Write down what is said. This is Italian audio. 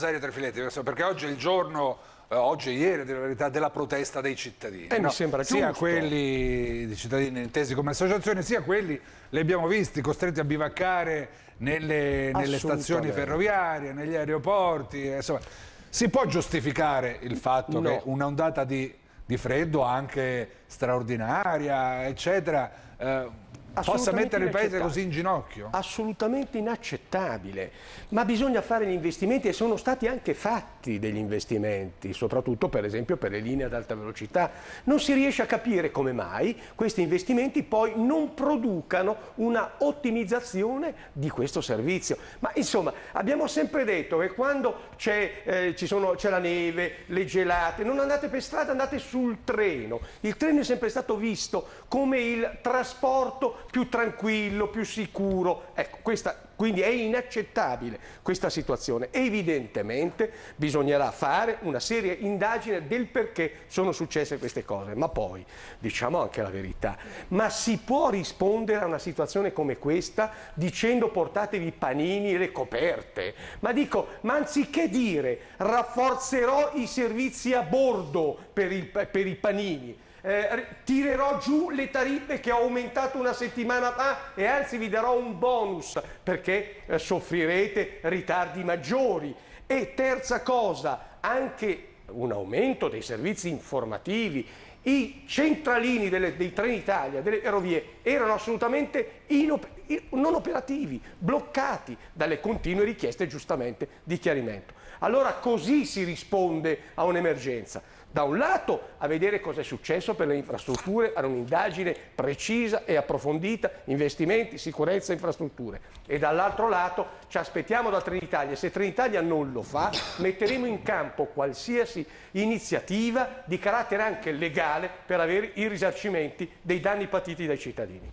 Rosario Trefiletti, perché oggi è il giorno, eh, oggi e ieri, della verità, della protesta dei cittadini. Eh, no? mi sembra sia quelli di cittadini intesi come associazione, sia quelli, li abbiamo visti, costretti a bivaccare nelle, nelle stazioni ferroviarie, negli aeroporti. Eh, insomma, si può giustificare il fatto no. che un'ondata di, di, freddo anche straordinaria, eccetera, eh, possa mettere il paese così in ginocchio? Assolutamente inaccettabile, ma bisogna fare gli investimenti e sono stati anche fatti degli investimenti, soprattutto per esempio per le linee ad alta velocità. Non si riesce a capire come mai questi investimenti poi non producano una ottimizzazione di questo servizio. Ma insomma, abbiamo sempre detto che quando c'è, eh, la neve, le gelate, non andate per strada, andate sul treno. Il treno è sempre stato visto come il trasporto più tranquillo, più sicuro. Ecco, questa, quindi è inaccettabile questa situazione. Evidentemente bisognerà fare una seria indagine del perché sono successe queste cose. Ma poi, diciamo anche la verità, ma si può rispondere a una situazione come questa dicendo portatevi i panini e le coperte? Ma dico, ma anziché dire rafforzerò i servizi a bordo per, il, per i panini, eh, tirerò giù le tariffe che ho aumentato una settimana fa e anzi vi darò un bonus perché eh, soffrirete ritardi maggiori. E terza cosa, anche un aumento dei servizi informativi, i centralini delle, dei treni Italia, delle ferrovie, erano assolutamente inop non operativi, bloccati dalle continue richieste giustamente di chiarimento. Allora così si risponde a un'emergenza. Da un lato a vedere cosa è successo per le infrastrutture, fare un'indagine precisa e approfondita, investimenti, sicurezza, infrastrutture. E dall'altro lato ci aspettiamo da Trenitalia, se Trenitalia non lo fa, metteremo in campo qualsiasi iniziativa di carattere anche legale per avere i risarcimenti dei danni patiti dai cittadini.